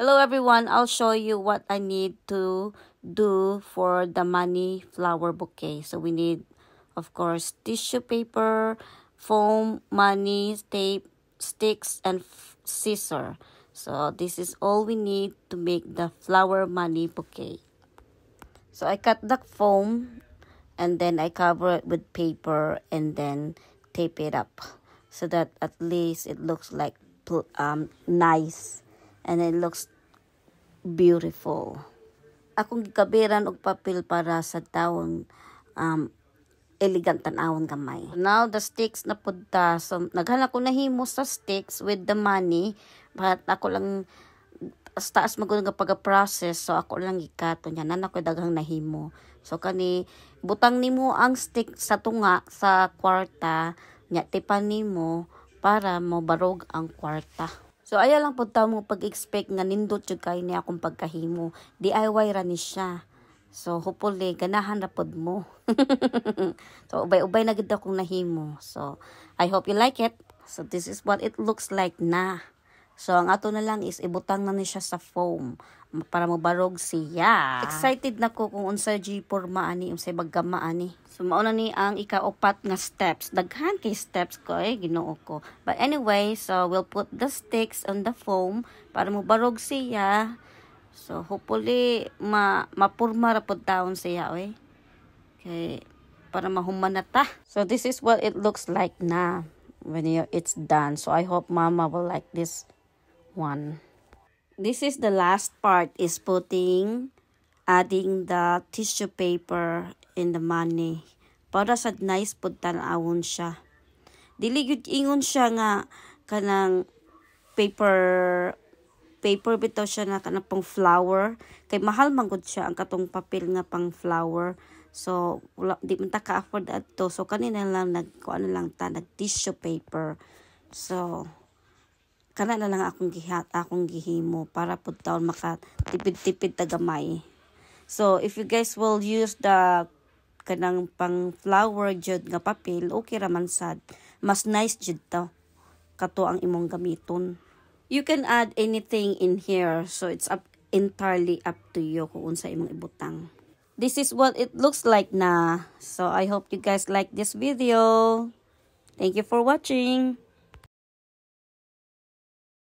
Hello everyone, I'll show you what I need to do for the money flower bouquet. So we need, of course, tissue paper, foam, money, tape, sticks, and scissor. So this is all we need to make the flower money bouquet. So I cut the foam and then I cover it with paper and then tape it up so that at least it looks like um, nice and it looks beautiful. Akong gikabiran og papel para sa taon um, elegant tanawon gamay. Now, the sticks na pudta So, naghala ko na himo sa sticks with the money. But ako lang, as taas magulong nga pag-process. So, ako lang ikato niya. na ako daghang nahimo. So, kani, butang nimo ang stick sa tunga, sa kwarta. Nya, tipan nimo para mo barog ang kwarta. So aya lang pud taw mo pag-expect nga nindot jud kay niya akong pagkahimo. DIY ra ni siya. So hopefully ganahan ra pud mo. so ubay-ubay na gid akong nahimo. So I hope you like it. So this is what it looks like na. So ang ato na lang is ibutang na ni siya sa foam para mabarog siya. Excited na ko kung unsa G4 ani, unsay bagama ani. So mauna ni ang ikaapat nga steps. Daghan kay steps ko eh, Ginoo ko. But anyway, so we'll put the sticks on the foam para mabarog siya. So hopefully ma mapurma ra pud taon siya oy. Eh. Kay para mahuman na ta. So this is what it looks like na when it's done. So I hope mama will like this one this is the last part is putting adding the tissue paper in the money para sa nice pud tan-awon siya dili gyud ingon siya nga kanang paper paper bitaw siya na kanang pang flower kay mahal man gud siya ang katong papel nga pang flower so wala, di man ta ka afford adto so kanina lang nag nagkuan lang ta nag tissue paper so kana na lang akong gihat akong gihimo para pud taon makatipid-tipid ta gamay so if you guys will use the kanang pang flower jud nga papel okay ra man sad mas nice jud to kato ang imong gamiton you can add anything in here so it's up entirely up to you kung unsa imong ibutang this is what it looks like na so i hope you guys like this video thank you for watching